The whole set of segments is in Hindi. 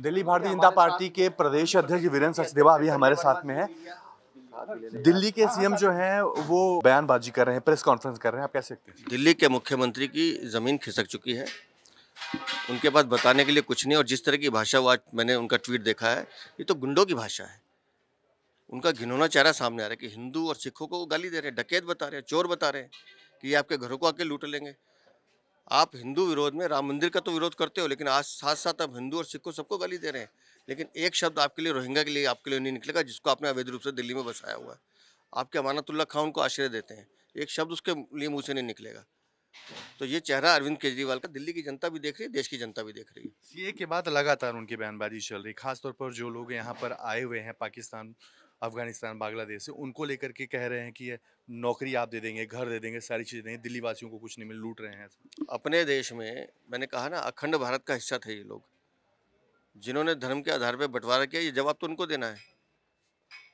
दिल्ली भारतीय जनता पार्टी के प्रदेश अध्यक्ष वीरेंद्र सचदेवा अभी हमारे साथ में है दिल्ली के सीएम जो हैं वो बयानबाजी कर रहे हैं प्रेस कॉन्फ्रेंस कर रहे हैं आप कैसे दिल्ली के मुख्यमंत्री की ज़मीन खिसक चुकी है उनके पास बताने के लिए कुछ नहीं और जिस तरह की भाषा वो आज मैंने उनका ट्वीट देखा है ये तो गुंडों की भाषा है उनका घिनौना चेहरा सामने आ रहा है कि हिंदू और सिखों को गाली दे रहे हैं डकैत बता रहे हैं चोर बता रहे हैं कि ये आपके घरों को आके लूट लेंगे आप हिंदू विरोध में राम मंदिर का तो विरोध करते हो लेकिन आज साथ साथ आप हिंदू और सिख को सबको गाली दे रहे हैं लेकिन एक शब्द आपके लिए रोहिंगा के लिए आपके लिए नहीं निकलेगा जिसको आपने अवैध रूप से दिल्ली में बसाया हुआ है आपके अमानतुल्ला खान उनको आश्रय देते हैं एक शब्द उसके लिए मुँह से नहीं निकलेगा तो ये चेहरा अरविंद केजरीवाल का दिल्ली की जनता भी देख रही है देश की जनता भी देख रही है सीए के बाद लगातार उनकी बयानबाजी चल रही है खासतौर पर जो लोग यहाँ पर आए हुए हैं पाकिस्तान अफगानिस्तान बांग्लादेश से उनको लेकर के कह रहे हैं कि नौकरी आप दे देंगे घर दे देंगे सारी चीज़ें देंगे दिल्ली वासियों को कुछ नहीं मिल लूट रहे हैं अपने देश में मैंने कहा ना अखंड भारत का हिस्सा थे ये लोग जिन्होंने धर्म के आधार पर बंटवारा किया ये जवाब तो उनको देना है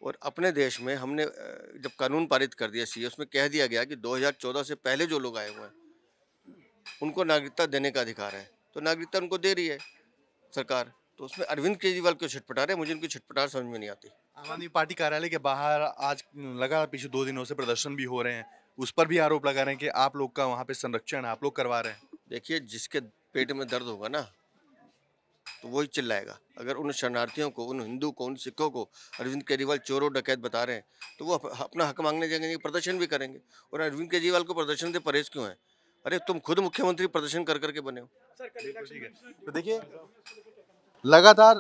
और अपने देश में हमने जब कानून पारित कर दिया सी उसमें कह दिया गया कि 2014 से पहले जो लोग आए हुए हैं उनको नागरिकता देने का अधिकार है तो नागरिकता उनको दे रही है सरकार तो उसमें अरविंद केजरीवाल क्यों छिटपटा रहे मुझे उनकी छिटपटार समझ में नहीं आती आम आदमी पार्टी कार्यालय के बाहर आज लगा पिछले दो दिनों से प्रदर्शन भी हो रहे हैं उस पर भी आरोप लगा रहे हैं कि आप लोग का वहाँ पे संरक्षण आप लोग करवा रहे हैं देखिए जिसके पेट में दर्द होगा ना तो वही चिल्लाएगा अगर उन शरणार्थियों को उन हिंदू को उन सिखों को अरविंद केजरीवाल चोरों डकैत बता रहे हैं तो वो अपना हक मांगने जाएंगे प्रदर्शन भी करेंगे और अरविंद केजरीवाल को प्रदर्शन से परहेज क्यों है अरे तुम खुद मुख्यमंत्री प्रदर्शन कर करके बने हो तो देखिए लगातार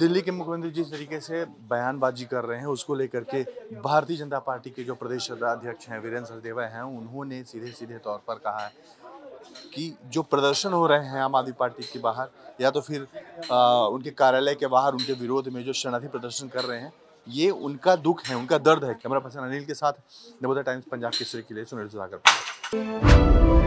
दिल्ली के मुख्यमंत्री जिस तरीके से बयानबाजी कर रहे हैं उसको लेकर के भारतीय जनता पार्टी के जो प्रदेश अध्यक्ष हैं वीरेंद्र सरदेवा हैं उन्होंने सीधे सीधे तौर पर कहा है कि जो प्रदर्शन हो रहे हैं आम आदमी पार्टी के बाहर या तो फिर आ, उनके कार्यालय के बाहर उनके विरोध में जो शरणार्थी प्रदर्शन कर रहे हैं ये उनका दुख है उनका दर्द है कैमरा पर्सन अनिल के साथ नर्मदा टाइम्स पंजाब केसरी के लिए सुनील सुधाकर